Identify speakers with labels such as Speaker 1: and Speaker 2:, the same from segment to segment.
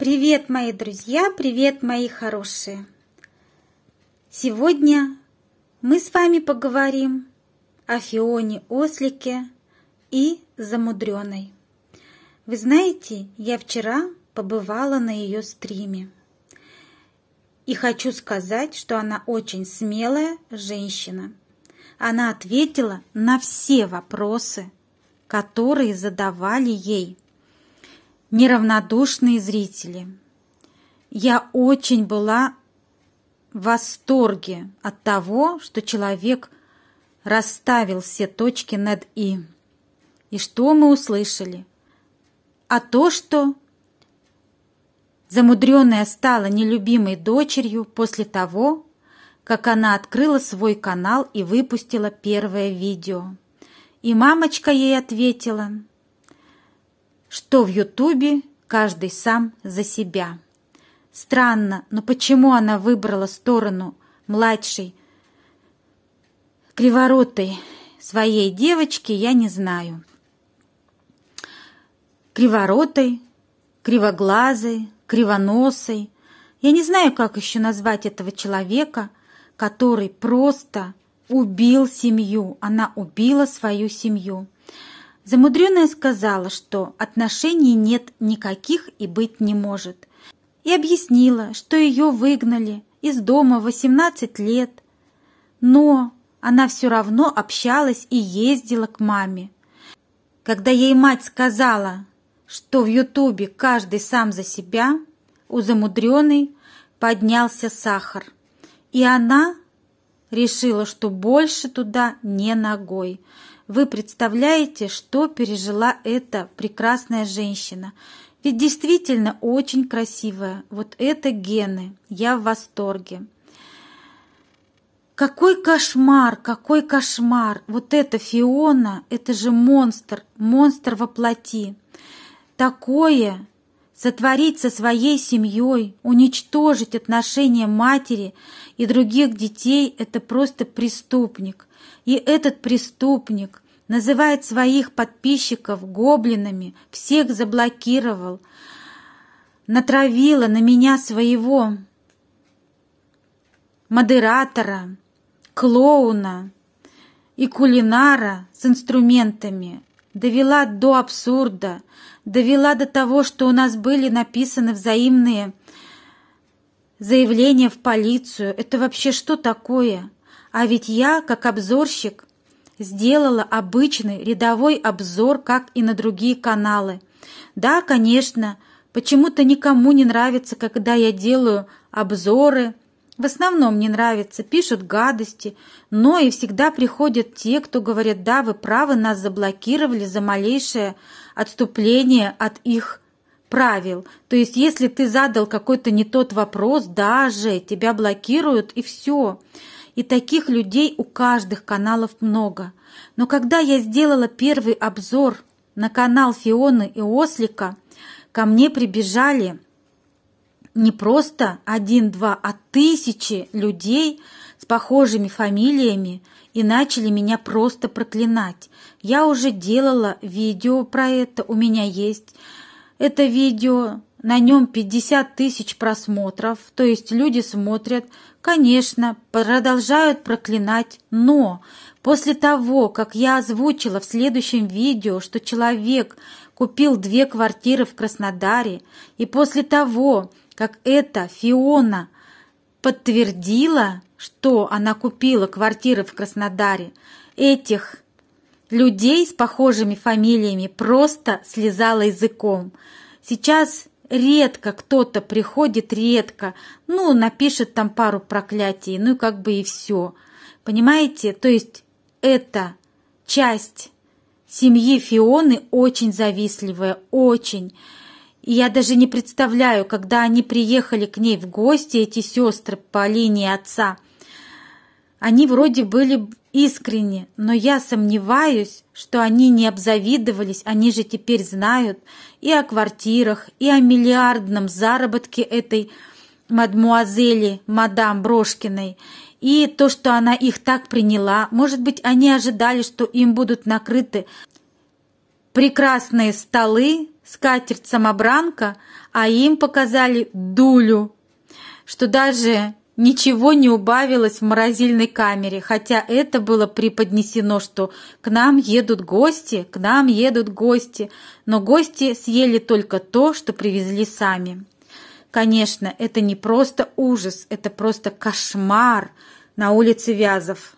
Speaker 1: Привет, мои друзья, привет, мои хорошие! Сегодня мы с вами поговорим о Фионе Ослике и Замудреной. Вы знаете, я вчера побывала на ее стриме. И хочу сказать, что она очень смелая женщина. Она ответила на все вопросы, которые задавали ей – неравнодушные зрители. Я очень была в восторге от того, что человек расставил все точки над «и». И что мы услышали? А то, что замудренная стала нелюбимой дочерью после того, как она открыла свой канал и выпустила первое видео. И мамочка ей ответила – что в Ютубе каждый сам за себя. Странно, но почему она выбрала сторону младшей, криворотой своей девочки, я не знаю. Криворотой, кривоглазой, кривоносой. Я не знаю, как еще назвать этого человека, который просто убил семью. Она убила свою семью. Замудренная сказала, что отношений нет никаких и быть не может, и объяснила, что ее выгнали из дома 18 лет, но она все равно общалась и ездила к маме. Когда ей мать сказала, что в Ютубе каждый сам за себя, у замудренной поднялся сахар, и она решила, что больше туда не ногой – вы представляете, что пережила эта прекрасная женщина? Ведь действительно очень красивая. Вот это гены. Я в восторге. Какой кошмар, какой кошмар! Вот эта Фиона, это же монстр, монстр во плоти. Такое сотворить со своей семьей, уничтожить отношения матери и других детей – это просто преступник. И этот преступник называет своих подписчиков гоблинами, всех заблокировал, натравила на меня своего модератора, клоуна и кулинара с инструментами, довела до абсурда, довела до того, что у нас были написаны взаимные заявления в полицию. Это вообще что такое? А ведь я, как обзорщик, сделала обычный рядовой обзор, как и на другие каналы. Да, конечно, почему-то никому не нравится, когда я делаю обзоры. В основном не нравится, пишут гадости, но и всегда приходят те, кто говорят, да, вы правы, нас заблокировали за малейшее отступление от их правил. То есть, если ты задал какой-то не тот вопрос, даже тебя блокируют и все и таких людей у каждых каналов много. Но когда я сделала первый обзор на канал Фионы и Ослика, ко мне прибежали не просто один-два, а тысячи людей с похожими фамилиями и начали меня просто проклинать. Я уже делала видео про это, у меня есть это видео, на нем 50 тысяч просмотров, то есть люди смотрят, конечно, продолжают проклинать, но после того, как я озвучила в следующем видео, что человек купил две квартиры в Краснодаре, и после того, как это Фиона подтвердила, что она купила квартиры в Краснодаре, этих людей с похожими фамилиями просто слезала языком. Сейчас редко кто-то приходит, редко, ну, напишет там пару проклятий, ну, как бы и все. Понимаете? То есть эта часть семьи Фионы очень завистливая, очень. И я даже не представляю, когда они приехали к ней в гости, эти сестры по линии отца – они вроде были искренне, но я сомневаюсь, что они не обзавидовались, они же теперь знают и о квартирах, и о миллиардном заработке этой мадмуазели, мадам Брошкиной, и то, что она их так приняла. Может быть, они ожидали, что им будут накрыты прекрасные столы, скатерть-самобранка, а им показали дулю, что даже Ничего не убавилось в морозильной камере, хотя это было преподнесено, что к нам едут гости, к нам едут гости, но гости съели только то, что привезли сами. Конечно, это не просто ужас, это просто кошмар на улице Вязов.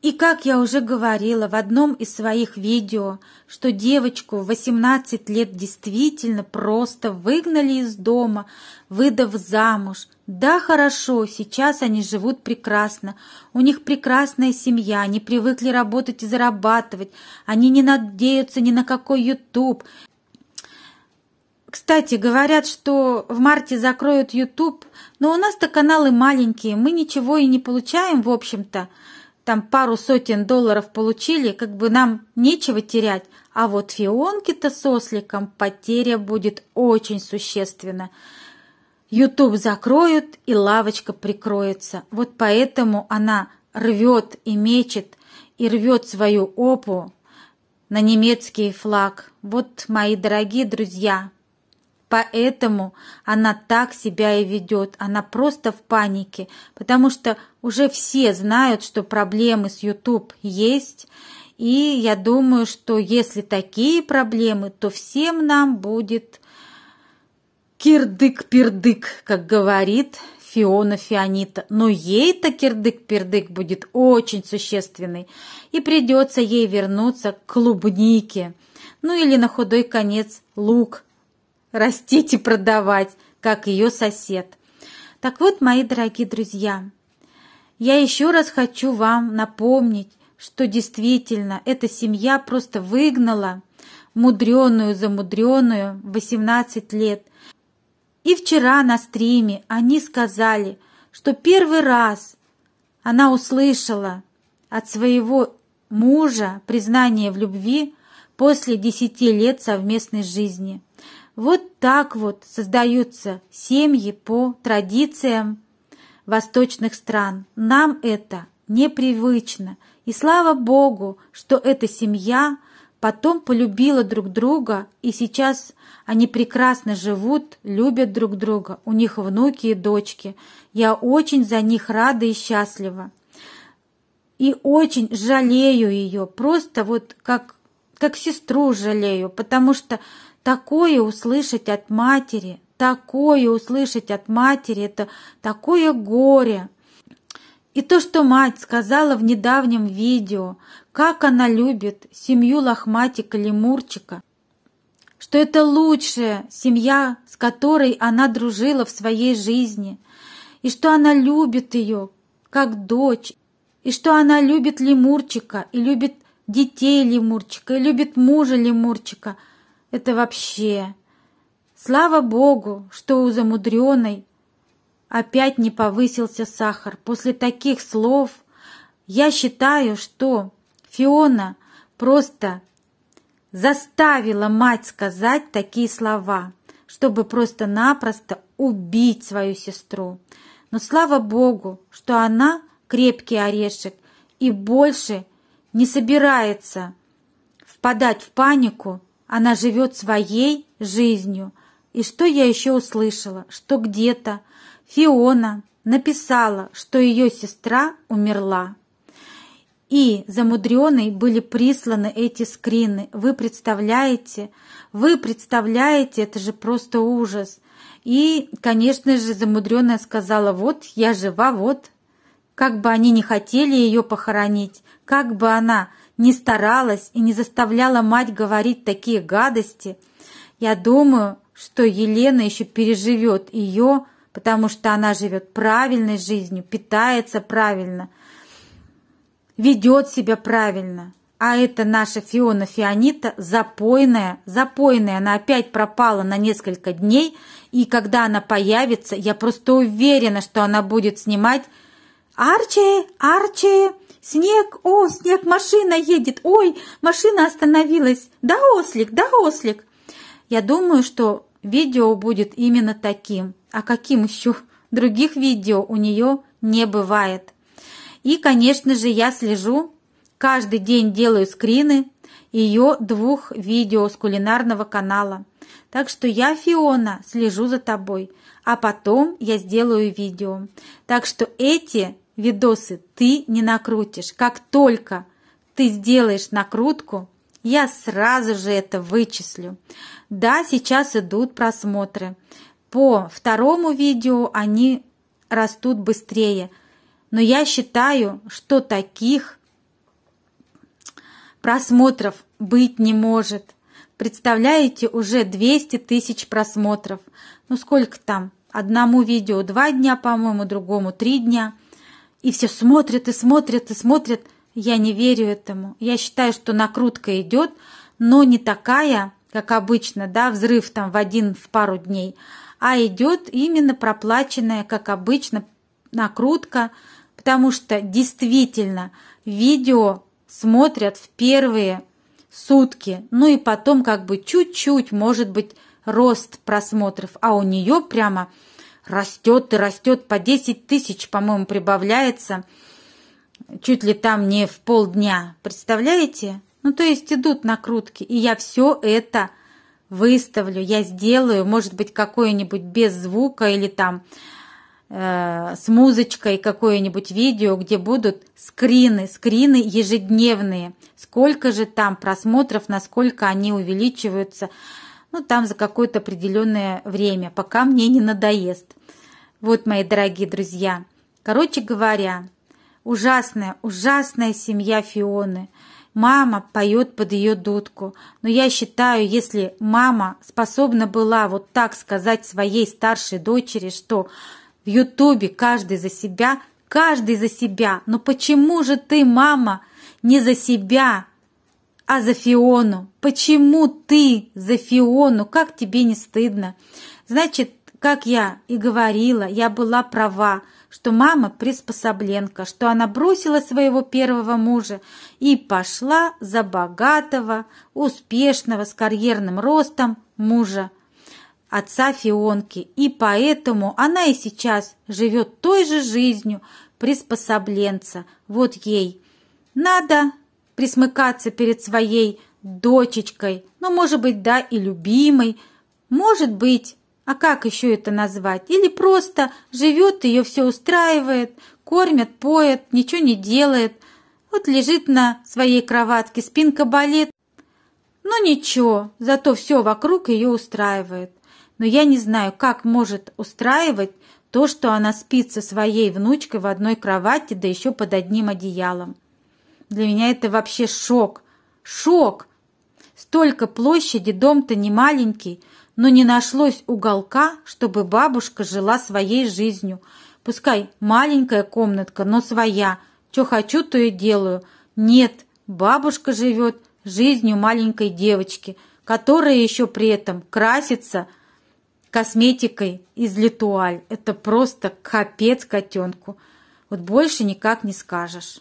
Speaker 1: И как я уже говорила в одном из своих видео, что девочку в 18 лет действительно просто выгнали из дома, выдав замуж. Да, хорошо, сейчас они живут прекрасно, у них прекрасная семья, они привыкли работать и зарабатывать, они не надеются ни на какой YouTube. Кстати, говорят, что в марте закроют YouTube, но у нас-то каналы маленькие, мы ничего и не получаем, в общем-то там пару сотен долларов получили, как бы нам нечего терять, а вот фионке-то с осликом потеря будет очень существенна. Ютуб закроют и лавочка прикроется. Вот поэтому она рвет и мечет, и рвет свою опу на немецкий флаг. Вот, мои дорогие друзья, Поэтому она так себя и ведет, она просто в панике, потому что уже все знают, что проблемы с YouTube есть, и я думаю, что если такие проблемы, то всем нам будет кирдык-пердык, как говорит Фиона Фионита. Но ей-то кирдык-пердык будет очень существенный, и придется ей вернуться к клубнике, ну или на худой конец лук – растить и продавать, как ее сосед. Так вот, мои дорогие друзья, я еще раз хочу вам напомнить, что действительно эта семья просто выгнала мудреную замудреную 18 лет. И вчера на стриме они сказали, что первый раз она услышала от своего мужа признание в любви после 10 лет совместной жизни – вот так вот создаются семьи по традициям восточных стран. Нам это непривычно. И слава Богу, что эта семья потом полюбила друг друга, и сейчас они прекрасно живут, любят друг друга. У них внуки и дочки. Я очень за них рада и счастлива. И очень жалею ее, просто вот как, как сестру жалею, потому что Такое услышать от матери, такое услышать от матери, это такое горе. И то, что мать сказала в недавнем видео, как она любит семью лохматика-лемурчика, что это лучшая семья, с которой она дружила в своей жизни, и что она любит ее как дочь, и что она любит лемурчика, и любит детей лемурчика, и любит мужа лемурчика – это вообще... Слава богу, что у замудренной опять не повысился сахар. После таких слов я считаю, что Фиона просто заставила мать сказать такие слова, чтобы просто-напросто убить свою сестру. Но слава богу, что она крепкий орешек и больше не собирается впадать в панику она живет своей жизнью. И что я еще услышала? Что где-то Фиона написала, что ее сестра умерла. И замудренной были присланы эти скрины. Вы представляете? Вы представляете? Это же просто ужас. И, конечно же, замудренная сказала, вот, я жива, вот. Как бы они не хотели ее похоронить, как бы она не старалась и не заставляла мать говорить такие гадости, я думаю, что Елена еще переживет ее, потому что она живет правильной жизнью, питается правильно, ведет себя правильно. А это наша Фиона Фионита запойная, запойная. Она опять пропала на несколько дней, и когда она появится, я просто уверена, что она будет снимать «Арчи! Арчи!» «Снег! О, снег! Машина едет! Ой, машина остановилась! Да, ослик! Да, ослик!» Я думаю, что видео будет именно таким. А каким еще? Других видео у нее не бывает. И, конечно же, я слежу. Каждый день делаю скрины ее двух видео с кулинарного канала. Так что я, Фиона, слежу за тобой. А потом я сделаю видео. Так что эти видосы ты не накрутишь. Как только ты сделаешь накрутку, я сразу же это вычислю. Да, сейчас идут просмотры. По второму видео они растут быстрее. Но я считаю, что таких просмотров быть не может. Представляете, уже 200 тысяч просмотров. Ну сколько там? Одному видео два дня, по-моему, другому три дня – и все смотрят и смотрят и смотрят. Я не верю этому. Я считаю, что накрутка идет, но не такая, как обычно, да, взрыв там в один, в пару дней, а идет именно проплаченная, как обычно, накрутка, потому что действительно видео смотрят в первые сутки, ну и потом как бы чуть-чуть, может быть, рост просмотров, а у нее прямо растет и растет, по 10 тысяч, по-моему, прибавляется, чуть ли там не в полдня, представляете? Ну, то есть идут накрутки, и я все это выставлю, я сделаю, может быть, какое-нибудь без звука или там э, с музычкой какое-нибудь видео, где будут скрины, скрины ежедневные, сколько же там просмотров, насколько они увеличиваются, ну, там за какое-то определенное время, пока мне не надоест. Вот, мои дорогие друзья, короче говоря, ужасная, ужасная семья Фионы. Мама поет под ее дудку. Но я считаю, если мама способна была вот так сказать своей старшей дочери, что в Ютубе каждый за себя, каждый за себя, но «Ну почему же ты, мама, не за себя, а за Фиону? Почему ты за Фиону? Как тебе не стыдно? Значит, как я и говорила, я была права, что мама приспособленка, что она бросила своего первого мужа и пошла за богатого, успешного, с карьерным ростом мужа, отца Фионки. И поэтому она и сейчас живет той же жизнью приспособленца. Вот ей надо присмыкаться перед своей дочечкой, ну, может быть, да, и любимой, может быть, а как еще это назвать? Или просто живет, ее все устраивает, кормят, поет, ничего не делает. Вот лежит на своей кроватке, спинка болит. но ну, ничего, зато все вокруг ее устраивает. Но я не знаю, как может устраивать то, что она спит со своей внучкой в одной кровати, да еще под одним одеялом. Для меня это вообще шок. Шок! Столько площади, дом-то не маленький, но не нашлось уголка, чтобы бабушка жила своей жизнью. Пускай маленькая комнатка, но своя. Что хочу, то и делаю. Нет, бабушка живет жизнью маленькой девочки, которая еще при этом красится косметикой из литуаль. Это просто капец котенку. Вот больше никак не скажешь.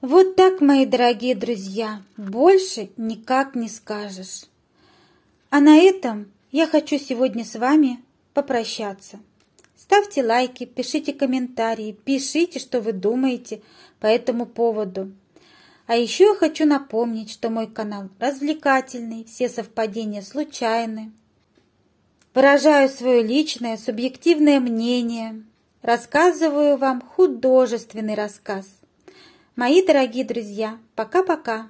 Speaker 1: Вот так, мои дорогие друзья, больше никак не скажешь. А на этом я хочу сегодня с вами попрощаться. Ставьте лайки, пишите комментарии, пишите, что вы думаете по этому поводу. А еще я хочу напомнить, что мой канал развлекательный, все совпадения случайны. Выражаю свое личное, субъективное мнение. Рассказываю вам художественный рассказ. Мои дорогие друзья, пока-пока!